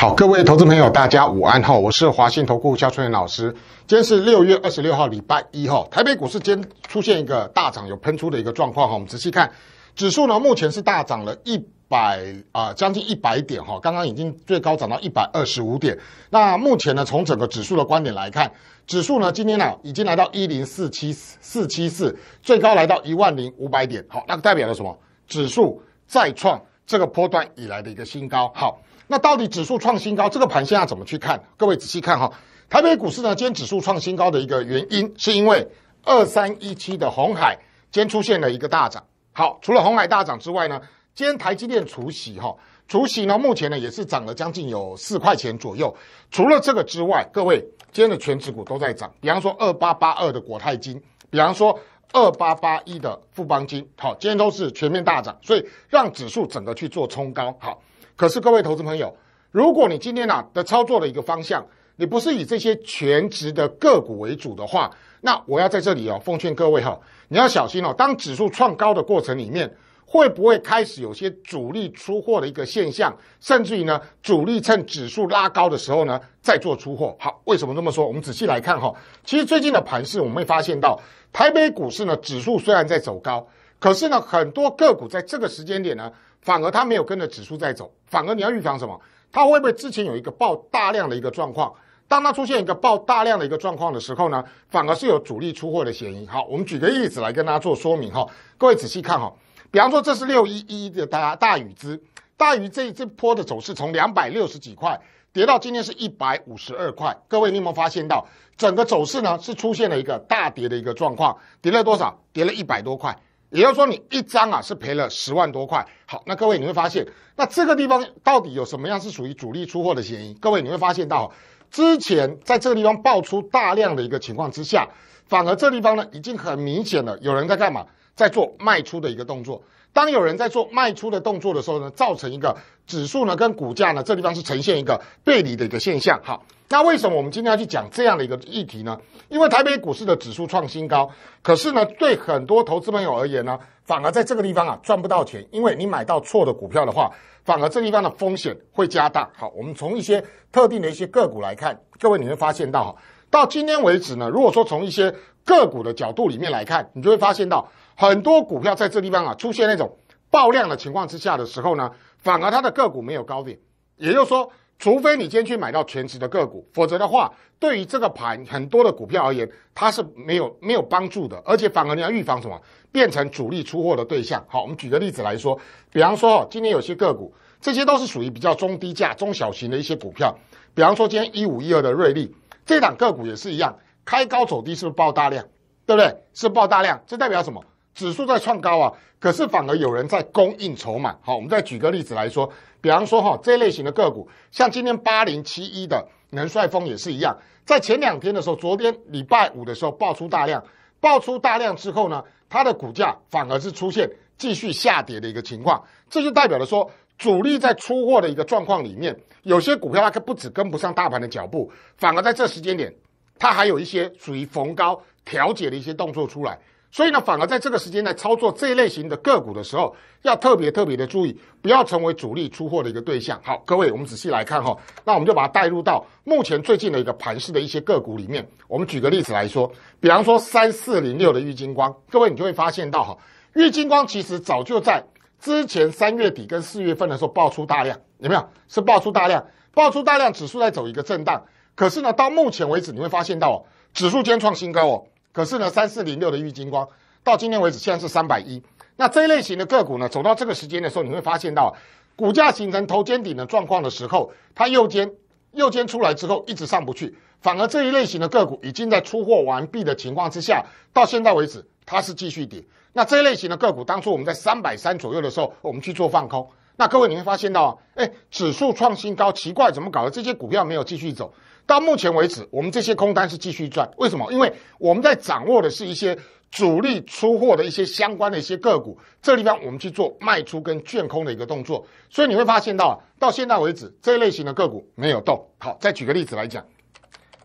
好，各位投资朋友，大家午安好，我是华信投顾肖春元老师。今天是六月二十六号，礼拜一哈。台北股市今出现一个大涨有喷出的一个状况哈。我们仔细看，指数呢目前是大涨了一百啊，将近一百点哈。刚刚已经最高涨到一百二十五点。那目前呢，从整个指数的观点来看，指数呢今天呢已经来到一零四七四七四，最高来到一万零五百点。好，那个代表了什么？指数再创这个波段以来的一个新高。好。那到底指数创新高，这个盘现在怎么去看？各位仔细看哈，台北股市呢，今天指数创新高的一个原因，是因为二三一七的红海今天出现了一个大涨。好，除了红海大涨之外呢，今天台积电除息哈，除息呢，目前呢也是涨了将近有四块钱左右。除了这个之外，各位今天的全指股都在涨，比方说二八八二的国泰金，比方说二八八一的富邦金，好，今天都是全面大涨，所以让指数整个去做冲高，好。可是各位投资朋友，如果你今天呐的操作的一个方向，你不是以这些全值的个股为主的话，那我要在这里哦奉劝各位哈，你要小心哦。当指数创高的过程里面，会不会开始有些主力出货的一个现象，甚至于呢，主力趁指数拉高的时候呢，再做出货？好，为什么这么说？我们仔细来看哈，其实最近的盘势我们会发现到，台北股市呢指数虽然在走高。可是呢，很多个股在这个时间点呢，反而它没有跟着指数在走，反而你要预防什么？它会不会之前有一个爆大量的一个状况？当它出现一个爆大量的一个状况的时候呢，反而是有主力出货的嫌疑。好，我们举个例子来跟大家做说明哈。各位仔细看哈，比方说这是六一一的大大禹资，大禹这这波的走势从两百六十几块跌到今天是一百五十二块。各位你有有发现到整个走势呢是出现了一个大跌的一个状况，跌了多少？跌了一百多块。也就是说，你一张啊是赔了十万多块。好，那各位你会发现，那这个地方到底有什么样是属于主力出货的嫌疑？各位你会发现到，之前在这个地方爆出大量的一个情况之下，反而这地方呢已经很明显了，有人在干嘛？在做卖出的一个动作。当有人在做卖出的动作的时候呢，造成一个指数呢跟股价呢，这地方是呈现一个背离的一个现象。好，那为什么我们今天要去讲这样的一个议题呢？因为台北股市的指数创新高，可是呢，对很多投资朋友而言呢，反而在这个地方啊赚不到钱，因为你买到错的股票的话，反而这地方的风险会加大。好，我们从一些特定的一些个股来看，各位你会发现到哈，到今天为止呢，如果说从一些个股的角度里面来看，你就会发现到。很多股票在这地方啊出现那种爆量的情况之下的时候呢，反而它的个股没有高点，也就是说，除非你今天去买到全值的个股，否则的话，对于这个盘很多的股票而言，它是没有没有帮助的，而且反而你要预防什么，变成主力出货的对象。好，我们举个例子来说，比方说哦、今天有些个股，这些都是属于比较中低价、中小型的一些股票，比方说今天一五一二的瑞丽，这档个股也是一样，开高走低是不是爆大量，对不对？是爆大量，这代表什么？指数在创高啊，可是反而有人在供应筹码。好，我们再举个例子来说，比方说哈，这类型的个股，像今天八零七一的能帅峰也是一样，在前两天的时候，昨天礼拜五的时候爆出大量，爆出大量之后呢，它的股价反而是出现继续下跌的一个情况，这就代表了说，主力在出货的一个状况里面，有些股票它不止跟不上大盘的脚步，反而在这时间点，它还有一些属于逢高调节的一些动作出来。所以呢，反而在这个时间来操作这一类型的个股的时候，要特别特别的注意，不要成为主力出货的一个对象。好，各位，我们仔细来看哈，那我们就把它带入到目前最近的一个盘市的一些个股里面。我们举个例子来说，比方说三四零六的玉金光，各位你就会发现到哈，玉金光其实早就在之前三月底跟四月份的时候爆出大量，有没有？是爆出大量，爆出大量，指数在走一个震荡。可是呢，到目前为止你会发现到哦，指数间创新高哦。可是呢，三四零六的郁金光到今天为止，现在是三百一。那这一类型的个股呢，走到这个时间的时候，你会发现到，股价形成头肩顶的状况的时候，它右肩右肩出来之后一直上不去，反而这一类型的个股已经在出货完毕的情况之下，到现在为止它是继续跌。那这一类型的个股当初我们在三百三左右的时候，我们去做放空。那各位你会发现到，哎，指数创新高，奇怪，怎么搞的？这些股票没有继续走。到目前为止，我们这些空单是继续赚。为什么？因为我们在掌握的是一些主力出货的一些相关的一些个股，这地方我们去做卖出跟卷空的一个动作。所以你会发现到啊，到现在为止，这一类型的个股没有动。好，再举个例子来讲，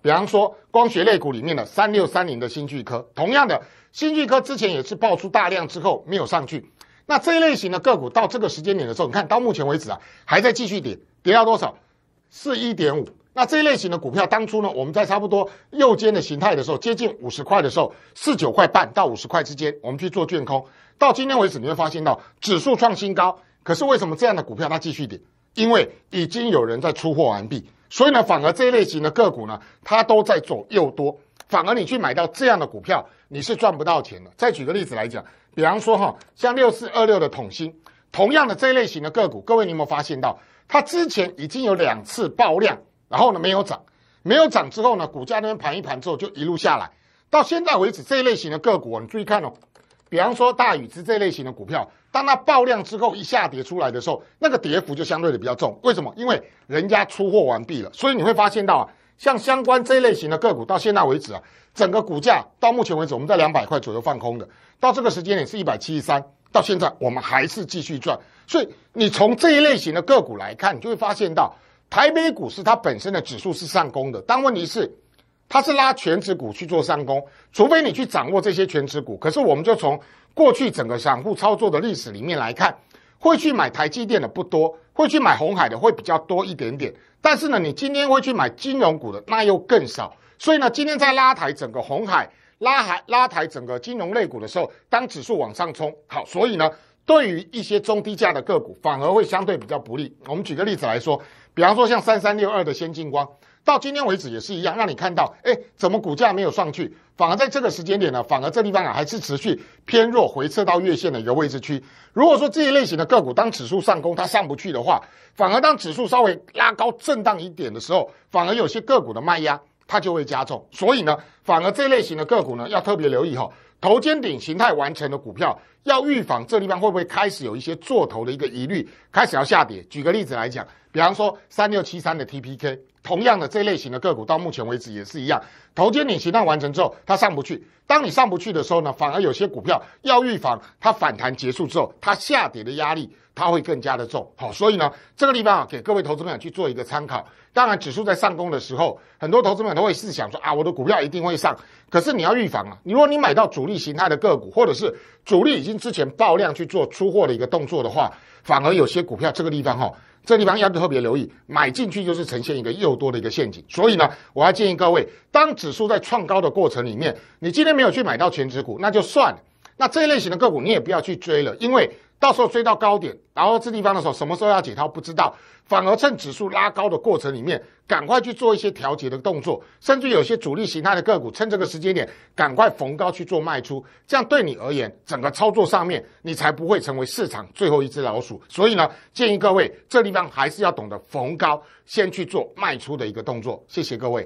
比方说光学类股里面的三六三零的新巨科，同样的新巨科之前也是爆出大量之后没有上去。那这一类型的个股到这个时间点的时候，你看到目前为止啊，还在继续跌，跌到多少？四一点五。那这一类型的股票，当初呢，我们在差不多右肩的形态的时候，接近五十块的时候，四九块半到五十块之间，我们去做卷空。到今天为止，你会发现到指数创新高，可是为什么这样的股票它继续跌？因为已经有人在出货完毕，所以呢，反而这一类型的个股呢，它都在左右多。反而你去买到这样的股票，你是赚不到钱的。再举个例子来讲，比方说哈，像六四二六的桶芯，同样的这一类型的个股，各位你有没有发现到，它之前已经有两次爆量？然后呢，没有涨，没有涨之后呢，股价那边盘一盘之后就一路下来。到现在为止，这一类型的个股你注意看哦。比方说大禹之这类型的股票，当它爆量之后一下跌出来的时候，那个跌幅就相对的比较重。为什么？因为人家出货完毕了，所以你会发现到啊，像相关这类型的个股到现在为止啊，整个股价到目前为止我们在两百块左右放空的，到这个时间点是一百七十三，到现在我们还是继续赚。所以你从这一类型的个股来看，你就会发现到。台北股市它本身的指数是上攻的，但问题是，它是拉全指股去做上攻，除非你去掌握这些全指股。可是我们就从过去整个散户操作的历史里面来看，会去买台积电的不多，会去买红海的会比较多一点点。但是呢，你今天会去买金融股的那又更少。所以呢，今天在拉抬整个红海、拉海、拉抬整个金融类股的时候，当指数往上冲，好，所以呢。对于一些中低价的个股，反而会相对比较不利。我们举个例子来说，比方说像三三六二的先进光，到今天为止也是一样。让你看到，哎，怎么股价没有上去，反而在这个时间点呢？反而这地方啊，还是持续偏弱回撤到月线的一个位置区。如果说这一类型的个股，当指数上攻它上不去的话，反而当指数稍微拉高震荡一点的时候，反而有些个股的卖压它就会加重。所以呢，反而这类型的个股呢，要特别留意哈。头肩顶形态完成的股票，要预防这地方会不会开始有一些做头的一个疑虑，开始要下跌。举个例子来讲，比方说三六七三的 TPK。同样的，这类型的个股到目前为止也是一样，头肩顶形态完成之后，它上不去。当你上不去的时候呢，反而有些股票要预防它反弹结束之后，它下跌的压力它会更加的重。好，所以呢，这个地方啊，给各位投资朋友去做一个参考。当然，指数在上攻的时候，很多投资朋友都会试想说啊，我的股票一定会上，可是你要预防啊，你如果你买到主力形态的个股，或者是主力已经之前爆量去做出货的一个动作的话。反而有些股票这个地方哈，这地方要特别留意，买进去就是呈现一个又多的一个陷阱。所以呢，我要建议各位，当指数在创高的过程里面，你今天没有去买到全指股，那就算了。那这一类型的个股你也不要去追了，因为。到时候追到高点，然后这地方的时候，什么时候要解套不知道，反而趁指数拉高的过程里面，赶快去做一些调节的动作，甚至有些主力形态的个股，趁这个时间点，赶快逢高去做卖出，这样对你而言，整个操作上面，你才不会成为市场最后一只老鼠。所以呢，建议各位，这地方还是要懂得逢高先去做卖出的一个动作。谢谢各位。